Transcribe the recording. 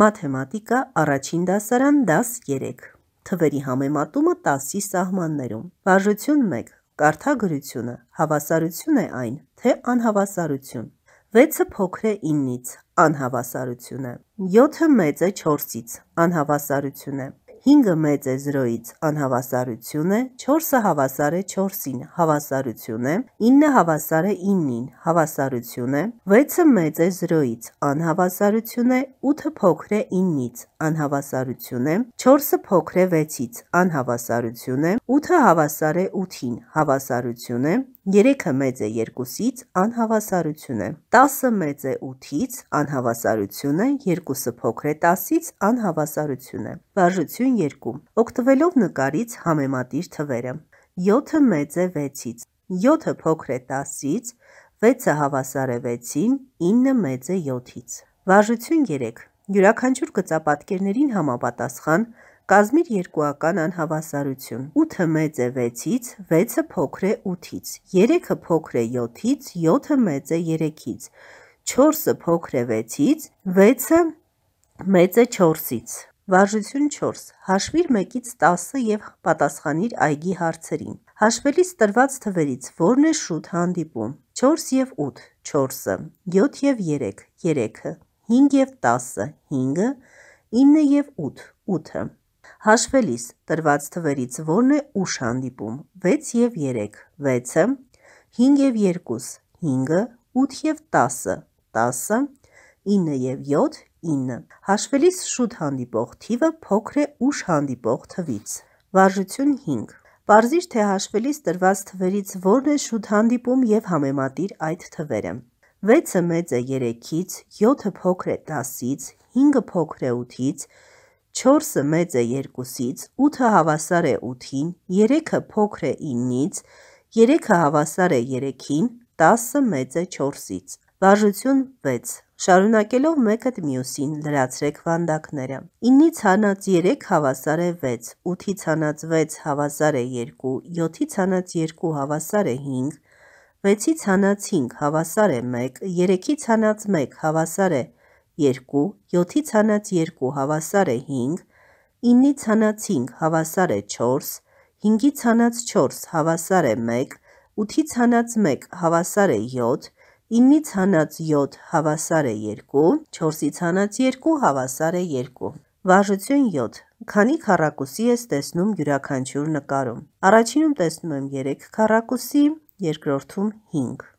Մաթեմատիկա առաջին դասարան դաս 3։ Թվերի համեմատումը 10-ի սահմաններում։ Վարժություն 1. Կարդագրությունը հավասարություն է այն, թե անհավասարություն։ 6-ը փոքր է 9-ից, անհավասարություն է։ 7-ը մեծ է 4-ից, անհավասարություն է։ 5-ը մեծ է 0-ից, անհավասարություն է, 4-ը հավասար է 4-ին, հավասարություն է, 9-ը հավասար է 9-ին, հավասարություն է, 6-ը մեծ է 0-ից, անհավասարություն է, 8-ը փոքր է 9-ից, անհավասարություն է, 4-ը փոքր է 6-ից, անհավասարություն է, 8-ը հավասար է 8-ին, հավասարություն է, 3-ը մեծ է 2-ից, անհավասարություն է։ 10-ը մեծ է 8-ից, անհավասարություն է, 2-ը փոքր է 10-ից, անհավասարություն է։ Վարժություն 2. Օգտվելով նկարից համեմատիր թվերը։ 7-ը մեծ է 6-ից, 7-ը փոքր է 10-ից, 6-ը հավասար է 6-ին, 9-ը մեծ է 7-ից։ Վարժություն 3. Յուրաքանչյուր գծապատկերներին համապատասխան կազմիր երկուական անհավասարություն։ 8-ը մեծ է 6-ից, 6-ը փոքր է 8-ից, 3-ը փոքր է 7-ից, 7-ը մեծ է 3-ից, 4-ը փոքր է 6-ից, 6-ը մեծ է 4-ից։ Վարժություն 4. Հաշվիր 1-ից 10 և պատասխանիր այգի հարցերին։ Հաշվելիս տրված թվերից որն է շուտ հանդիպում։ 4 և 8, 4-ը, 7 և 3, 3-ը, 5 և 10, 5-ը, 9 և 8, 8-ը։ Հաշվելիս տրված թվերից որն է ուշ հանդիպում, 6 և 3, 6-ը, 5 և 2, 5-ը, 8 և 10, 10-ը, 9 և 7, 9. Հաշվելիս շուտ հանդիպող թիվը փոքր է ուշ հանդիպող թվից։ Վարժություն 5. Պարզիր, թե հաշվելիս տրված թվերից որն է շուտ հանդիպում և համեմատիր այդ թվերը։ 6-ը մեծ է 3-ից, 7-ը փոքր է 10-ից, 5-ը փոքր է 8-ից, 4-ը մեծ է 2-ից, 8-ը հավասար է 8-ին, 3-ը փոքր է 9-ից, 3-ը հավասար է 3-ին, 10-ը մեծ է 4-ից։ Վարժություն 6. Շարունակելով մեկըդ մյուսին լրացրեք վանդակները։ 9-ից հանած 3 հավասար է 6, 8-ից հանած 6 հավասար է 2, 7-ից հանած 2 հավասար է 5, 6-ից հանած 5 հավասար է 1, 3-ից հանած 1 հավասար է 1, 2, 7-ից հանած 2 հավասար է 5, 9-ից հանած 5 հավասար է 4, 5-ից հանած 4 հավասար է 1, 8-ից հանած 1 հավասար է 7, 9-ից հանած 7 հավասար է 2, 4-ից հանած 2 հավասար է 2։ Վարժություն 7. Քանի քառակուսի ես տեսնում յուրաքանչյուր նկարում։ Առաջինում տեսնում եմ 3 քառակուսի, երկրորդում 5։